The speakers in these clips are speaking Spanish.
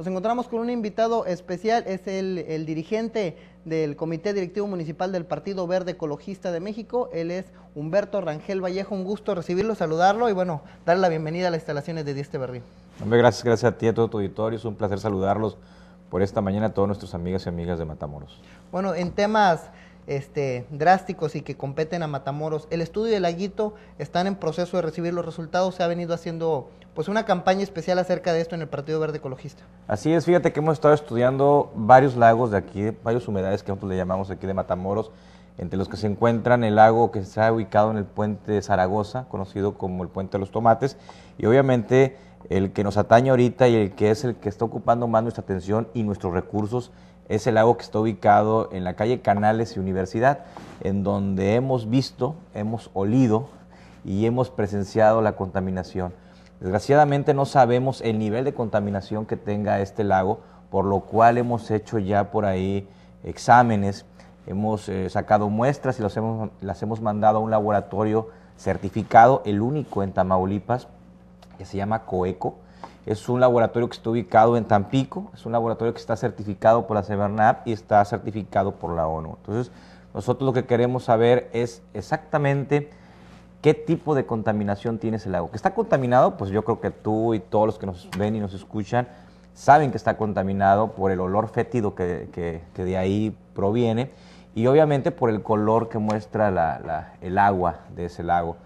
Nos encontramos con un invitado especial, es el, dirigente del Comité Directivo Municipal del Partido Verde Ecologista de México, él es Humberto Rangel Vallejo, un gusto recibirlo, saludarlo y bueno, darle la bienvenida a las instalaciones de Dieste Berrío. Gracias, gracias a ti, y a todo tu auditorio, es un placer saludarlos por esta mañana a todos nuestros amigas y amigas de Matamoros. Bueno, en temas este, drásticos y que competen a Matamoros. El estudio del Laguito están en proceso de recibir los resultados. Se ha venido haciendo pues una campaña especial acerca de esto en el Partido Verde Ecologista. Así es, fíjate que hemos estado estudiando varios lagos de aquí, varios humedades que nosotros le llamamos aquí de Matamoros, entre los que se encuentran el lago que se ha ubicado en el puente de Zaragoza, conocido como el puente de los tomates, y obviamente el que nos atañe ahorita y el que es el que está ocupando más nuestra atención y nuestros recursos es el lago que está ubicado en la calle Canales y Universidad, en donde hemos visto, hemos olido y hemos presenciado la contaminación. Desgraciadamente no sabemos el nivel de contaminación que tenga este lago, por lo cual hemos hecho ya por ahí exámenes, hemos eh, sacado muestras y las hemos mandado a un laboratorio certificado, el único en Tamaulipas, que se llama COECO, es un laboratorio que está ubicado en Tampico, es un laboratorio que está certificado por la Semarnat y está certificado por la ONU. Entonces, nosotros lo que queremos saber es exactamente qué tipo de contaminación tiene ese lago. Que está contaminado, pues yo creo que tú y todos los que nos ven y nos escuchan saben que está contaminado por el olor fétido que, de ahí proviene y obviamente por el color que muestra el agua de ese lago.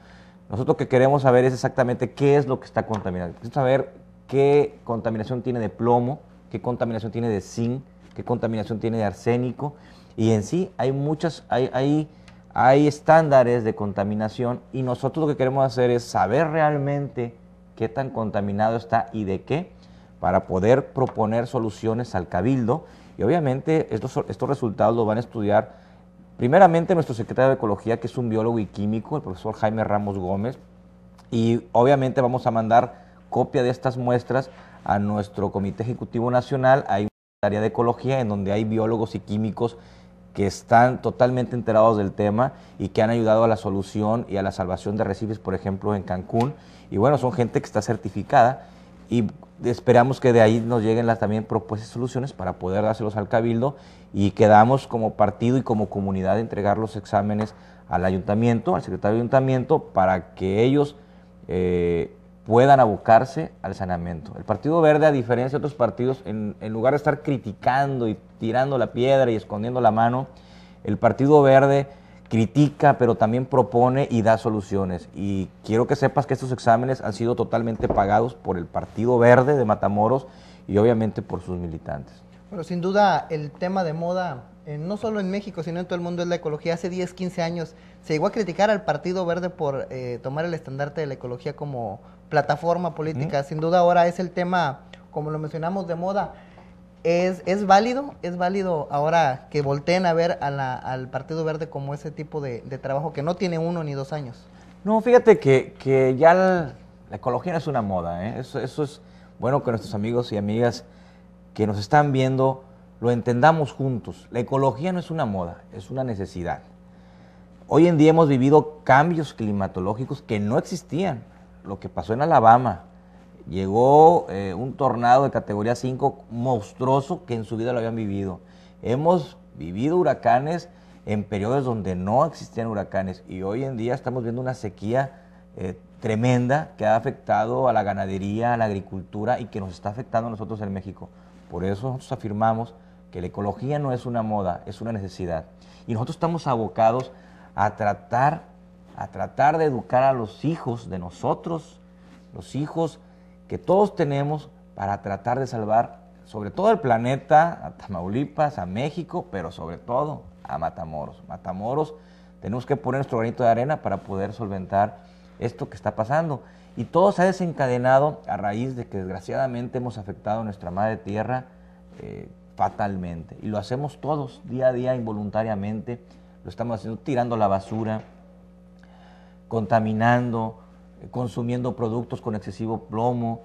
Nosotros lo que queremos saber es exactamente qué es lo que está contaminado. Queremos saber qué contaminación tiene de plomo, qué contaminación tiene de zinc, qué contaminación tiene de arsénico. Y en sí hay muchas, hay, hay, estándares de contaminación y nosotros lo que queremos hacer es saber realmente qué tan contaminado está y de qué para poder proponer soluciones al cabildo. Y obviamente estos, estos resultados los van a estudiar primeramente nuestro secretario de Ecología, que es un biólogo y químico, el profesor Jaime Ramos Gómez. Y obviamente vamos a mandar copia de estas muestras a nuestro Comité Ejecutivo Nacional. Hay una área de ecología en donde hay biólogos y químicos que están totalmente enterados del tema y que han ayudado a la solución y a la salvación de recifes, por ejemplo, en Cancún. Y bueno, son gente que está certificada y esperamos que de ahí nos lleguen las también propuestas y soluciones para poder dárselos al cabildo y quedamos como partido y como comunidad de entregar los exámenes al ayuntamiento, al secretario de ayuntamiento, para que ellos eh, puedan abocarse al saneamiento. El Partido Verde, a diferencia de otros partidos, en, lugar de estar criticando y tirando la piedra y escondiendo la mano, el Partido Verde critica, pero también propone y da soluciones. Y quiero que sepas que estos exámenes han sido totalmente pagados por el Partido Verde de Matamoros y obviamente por sus militantes. Bueno, sin duda el tema de moda, eh, no solo en México, sino en todo el mundo, es la ecología. Hace 10, 15 años se llegó a criticar al Partido Verde por eh, tomar el estandarte de la ecología como plataforma política. Sin duda ahora es el tema, como lo mencionamos, de moda. Es, es válido, es válido ahora que volteen a ver al Partido Verde como ese tipo de, trabajo que no tiene uno ni dos años. No, fíjate que, ya la, ecología no es una moda, ¿eh? eso, eso es bueno que nuestros amigos y amigas que nos están viendo lo entendamos juntos. La ecología no es una moda, es una necesidad. Hoy en día hemos vivido cambios climatológicos que no existían. Lo que pasó en Alabama, llegó eh, un tornado de categoría 5 monstruoso que en su vida lo habían vivido. Hemos vivido huracanes en periodos donde no existían huracanes y hoy en día estamos viendo una sequía eh, tremenda que ha afectado a la ganadería, a la agricultura y que nos está afectando a nosotros en México. Por eso nosotros afirmamos que la ecología no es una moda, es una necesidad. Y nosotros estamos abocados a tratar, a tratar de educar a los hijos de nosotros, los hijos que todos tenemos para tratar de salvar sobre todo el planeta, a Tamaulipas, a México, pero sobre todo a Matamoros. Matamoros, tenemos que poner nuestro granito de arena para poder solventar esto que está pasando. Y todo se ha desencadenado a raíz de que desgraciadamente hemos afectado a nuestra madre tierra eh, fatalmente. Y lo hacemos todos, día a día, involuntariamente, lo estamos haciendo tirando la basura, contaminando, eh, consumiendo productos con excesivo plomo,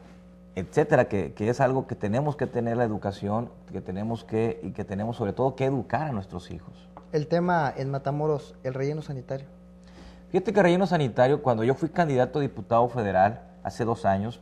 etcétera, que, es algo que tenemos que tener la educación, que tenemos que, y que tenemos sobre todo que educar a nuestros hijos. El tema en Matamoros, el relleno sanitario. Fíjate que el relleno sanitario, cuando yo fui candidato a diputado federal hace dos años,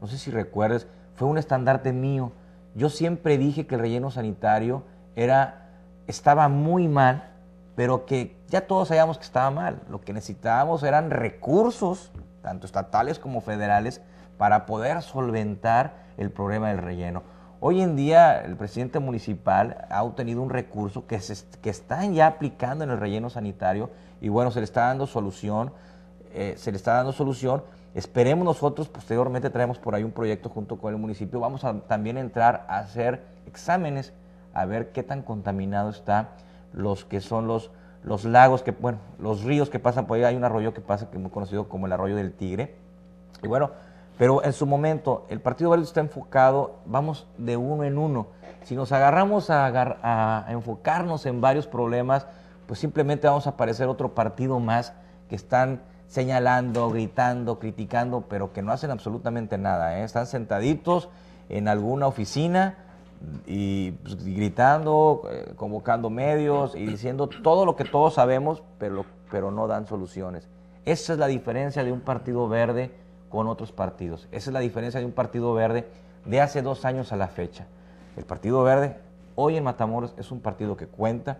no sé si recuerdes, fue un estandarte mío. Yo siempre dije que el relleno sanitario era, estaba muy mal pero que ya todos sabíamos que estaba mal. Lo que necesitábamos eran recursos, tanto estatales como federales, para poder solventar el problema del relleno. Hoy en día el presidente municipal ha obtenido un recurso que, se, que están ya aplicando en el relleno sanitario y bueno, se le está dando solución, eh, se le está dando solución. Esperemos nosotros, posteriormente traemos por ahí un proyecto junto con el municipio, vamos a también entrar a hacer exámenes a ver qué tan contaminado está los que son los, lagos, que, bueno, los ríos que pasan por ahí. Hay un arroyo que pasa que es muy conocido como el arroyo del Tigre. Y bueno, pero en su momento el Partido Verde está enfocado, vamos de uno en uno. Si nos agarramos a, enfocarnos en varios problemas, pues simplemente vamos a aparecer otro partido más que están señalando, gritando, criticando, pero que no hacen absolutamente nada. ¿eh? Están sentaditos en alguna oficina y pues, gritando, eh, convocando medios y diciendo todo lo que todos sabemos, pero, pero no dan soluciones. Esa es la diferencia de un partido verde con otros partidos. Esa es la diferencia de un partido verde de hace dos años a la fecha. El Partido Verde hoy en Matamoros es un partido que cuenta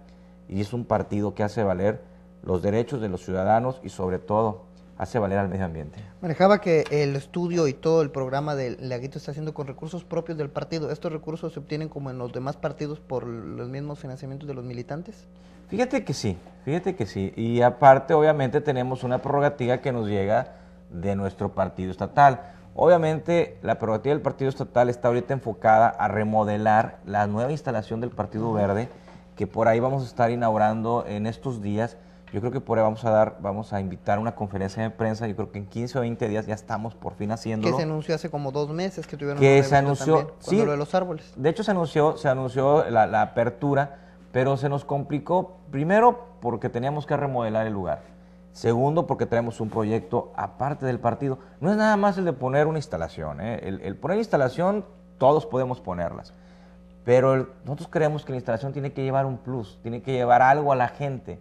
y es un partido que hace valer los derechos de los ciudadanos y sobre todo hace valer al medio ambiente. Manejaba que el estudio y todo el programa del Laguito está haciendo con recursos propios del partido. ¿Estos recursos se obtienen como en los demás partidos por los mismos financiamientos de los militantes? Fíjate que sí, fíjate que sí. Y aparte, obviamente, tenemos una prerrogativa que nos llega de nuestro partido estatal. Obviamente, la prerrogativa del partido estatal está ahorita enfocada a remodelar la nueva instalación del Partido Verde, que por ahí vamos a estar inaugurando en estos días yo creo que por ahí vamos a dar, vamos a invitar una conferencia de prensa, yo creo que en 15 o 20 días ya estamos por fin haciéndolo. Que se anunció hace como dos meses que tuvieron que se anunció, sí, lo de los árboles. De hecho se anunció, se anunció la, apertura, pero se nos complicó primero porque teníamos que remodelar el lugar. Segundo, porque traemos un proyecto aparte del partido. No es nada más el de poner una instalación. ¿eh? El, poner instalación, todos podemos ponerlas. Pero nosotros creemos que la instalación tiene que llevar un plus, tiene que llevar algo a la gente.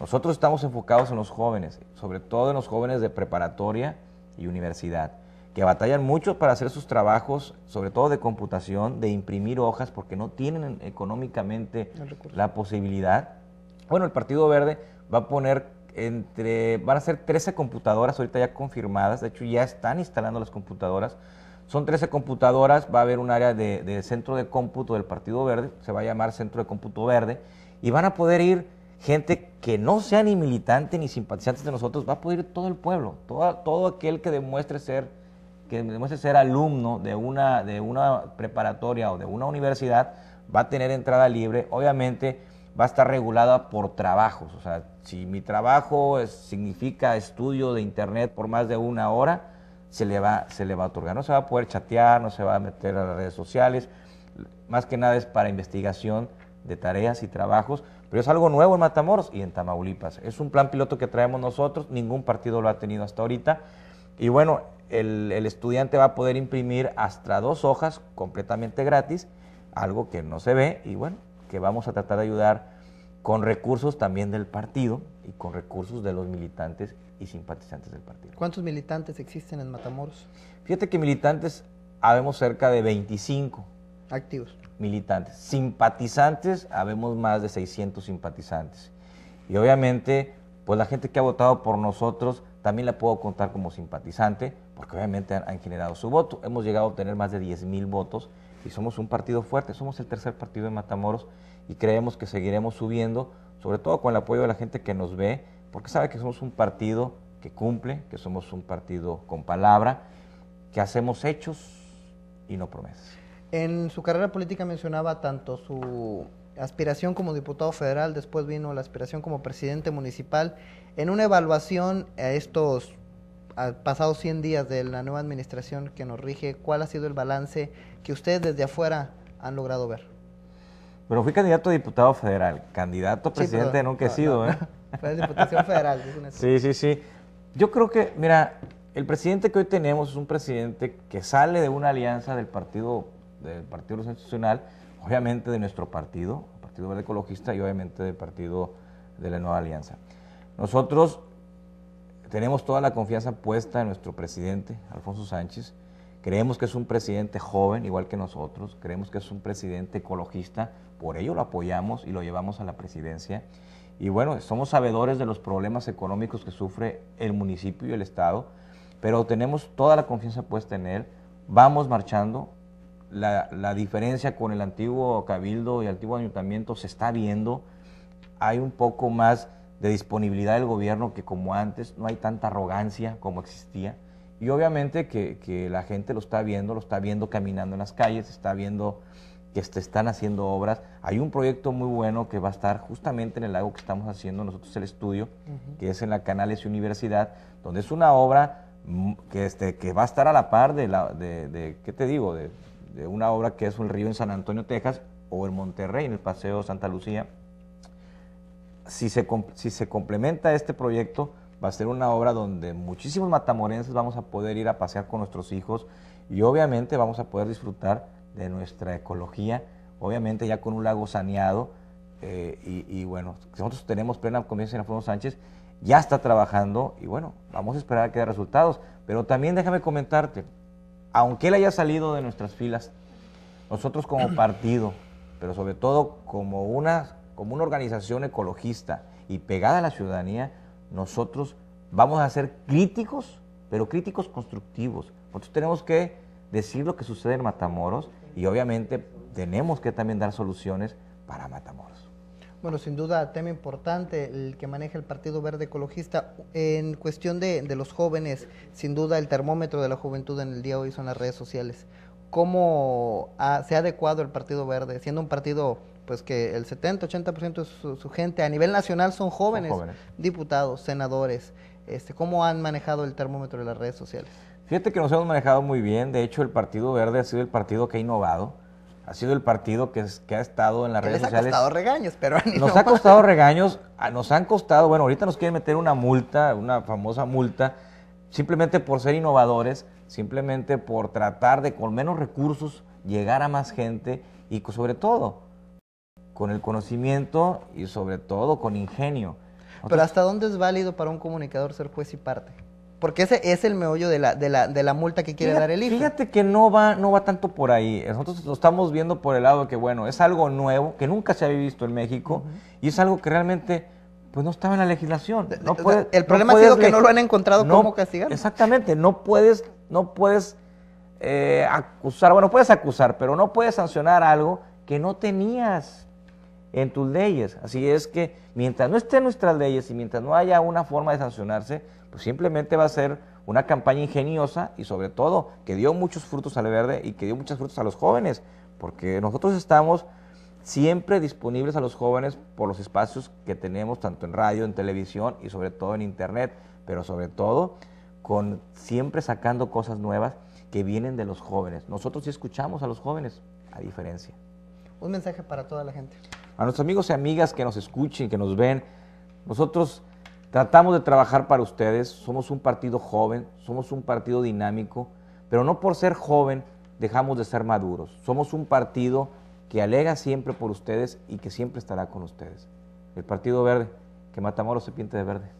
Nosotros estamos enfocados en los jóvenes, sobre todo en los jóvenes de preparatoria y universidad, que batallan mucho para hacer sus trabajos, sobre todo de computación, de imprimir hojas, porque no tienen económicamente la posibilidad. Bueno, el Partido Verde va a poner entre, van a ser 13 computadoras ahorita ya confirmadas, de hecho ya están instalando las computadoras. Son 13 computadoras, va a haber un área de, de centro de cómputo del Partido Verde, se va a llamar Centro de Cómputo Verde, y van a poder ir gente que no sea ni militante ni simpatizante de nosotros, va a poder ir todo el pueblo, todo, aquel que demuestre ser que demuestre ser alumno de una, preparatoria o de una universidad, va a tener entrada libre. Obviamente va a estar regulada por trabajos. O sea, si mi trabajo significa estudio de internet por más de una hora, se le, va, se le va a otorgar. No se va a poder chatear, no se va a meter a las redes sociales. Más que nada es para investigación de tareas y trabajos pero es algo nuevo en Matamoros y en Tamaulipas. Es un plan piloto que traemos nosotros, ningún partido lo ha tenido hasta ahorita. Y bueno, el, estudiante va a poder imprimir hasta dos hojas completamente gratis, algo que no se ve y bueno, que vamos a tratar de ayudar con recursos también del partido y con recursos de los militantes y simpatizantes del partido. ¿Cuántos militantes existen en Matamoros? Fíjate que militantes habemos cerca de 25 Activos. Militantes. Simpatizantes, habemos más de 600 simpatizantes. Y obviamente, pues la gente que ha votado por nosotros también la puedo contar como simpatizante, porque obviamente han, generado su voto. Hemos llegado a obtener más de 10 mil votos y somos un partido fuerte. Somos el tercer partido de Matamoros y creemos que seguiremos subiendo, sobre todo con el apoyo de la gente que nos ve, porque sabe que somos un partido que cumple, que somos un partido con palabra, que hacemos hechos y no promesas. En su carrera política mencionaba tanto su aspiración como diputado federal, después vino la aspiración como presidente municipal. En una evaluación a estos pasados 100 días de la nueva administración que nos rige, ¿cuál ha sido el balance que ustedes desde afuera han logrado ver? Pero fui candidato a diputado federal, candidato presidente no nunca he sido, ¿eh? Fue diputación federal. Es sí, sí, sí. Yo creo que, mira, el presidente que hoy tenemos es un presidente que sale de una alianza del Partido del Partido obviamente de nuestro partido, el Partido Verde Ecologista y obviamente del Partido de la Nueva Alianza. Nosotros tenemos toda la confianza puesta en nuestro presidente, Alfonso Sánchez. Creemos que es un presidente joven, igual que nosotros. Creemos que es un presidente ecologista. Por ello lo apoyamos y lo llevamos a la presidencia. Y bueno, somos sabedores de los problemas económicos que sufre el municipio y el Estado, pero tenemos toda la confianza puesta en él. Vamos marchando, la, diferencia con el antiguo cabildo y el antiguo ayuntamiento se está viendo. Hay un poco más de disponibilidad del gobierno que como antes, no hay tanta arrogancia como existía. Y obviamente que, la gente lo está viendo, lo está viendo caminando en las calles, está viendo que se están haciendo obras. Hay un proyecto muy bueno que va a estar justamente en el lago que estamos haciendo nosotros el estudio, que es en la Canales Universidad, donde es una obra mm, que, este, que va a estar a la par de, la, ¿qué te digo?, de una obra que es un río en San Antonio, Texas, o en Monterrey, en el Paseo Santa Lucía. Si se, si se complementa este proyecto, va a ser una obra donde muchísimos matamorenses vamos a poder ir a pasear con nuestros hijos y obviamente vamos a poder disfrutar de nuestra ecología, obviamente ya con un lago saneado. Eh, y, bueno, nosotros tenemos plena confianza en Alfonso Sánchez, ya está trabajando y bueno, vamos a esperar a que dé resultados. Pero también déjame comentarte, aunque él haya salido de nuestras filas, nosotros como partido, pero sobre todo como una, como una organización ecologista y pegada a la ciudadanía, nosotros vamos a ser críticos, pero críticos constructivos. Nosotros tenemos que decir lo que sucede en Matamoros y obviamente tenemos que también dar soluciones para Matamoros. Bueno, sin duda, tema importante el que maneja el Partido Verde Ecologista. En cuestión de, los jóvenes, sin duda el termómetro de la juventud en el día de hoy son las redes sociales. ¿Cómo se ha adecuado el Partido Verde, siendo un partido pues que el 70-80% de su, su, gente a nivel nacional son jóvenes, diputados, senadores? Este, ¿Cómo han manejado el termómetro de las redes sociales? Fíjate que nos hemos manejado muy bien. De hecho, el Partido Verde ha sido el partido que ha innovado ha sido el partido que, que ha estado en las redes sociales. Nos ha costado regaños, pero nos ha costado regaños, nos han costado, bueno, ahorita nos quieren meter una multa, una famosa multa, simplemente por ser innovadores, simplemente por tratar de con menos recursos llegar a más gente y sobre todo con el conocimiento y sobre todo con ingenio. Pero ¿hasta dónde es válido para un comunicador ser juez y parte? Porque ese es el meollo de la, de la, de la multa que quiere dar el hijo. Fíjate que no va, no va tanto por ahí. Nosotros lo estamos viendo por el lado de que, bueno, es algo nuevo, que nunca se había visto en México, y es algo que realmente pues no estaba en la legislación. el problema ha sido que no lo han encontrado no, cómo Exactamente, no puedes, no puedes eh, acusar, bueno, puedes acusar, pero no puedes sancionar algo que no tenías en tus leyes. Así es que mientras no estén nuestras leyes y mientras no haya una forma de sancionarse, pues simplemente va a ser una campaña ingeniosa y sobre todo que dio muchos frutos al verde y que dio muchos frutos a los jóvenes, porque nosotros estamos siempre disponibles a los jóvenes por los espacios que tenemos tanto en radio, en televisión y sobre todo en internet, pero sobre todo con siempre sacando cosas nuevas que vienen de los jóvenes. Nosotros sí escuchamos a los jóvenes, a diferencia. Un mensaje para toda la gente. A nuestros amigos y amigas que nos escuchen, que nos ven, nosotros Tratamos de trabajar para ustedes, somos un partido joven, somos un partido dinámico, pero no por ser joven dejamos de ser maduros. Somos un partido que alega siempre por ustedes y que siempre estará con ustedes. El Partido Verde, que Matamoros se pinte de verde.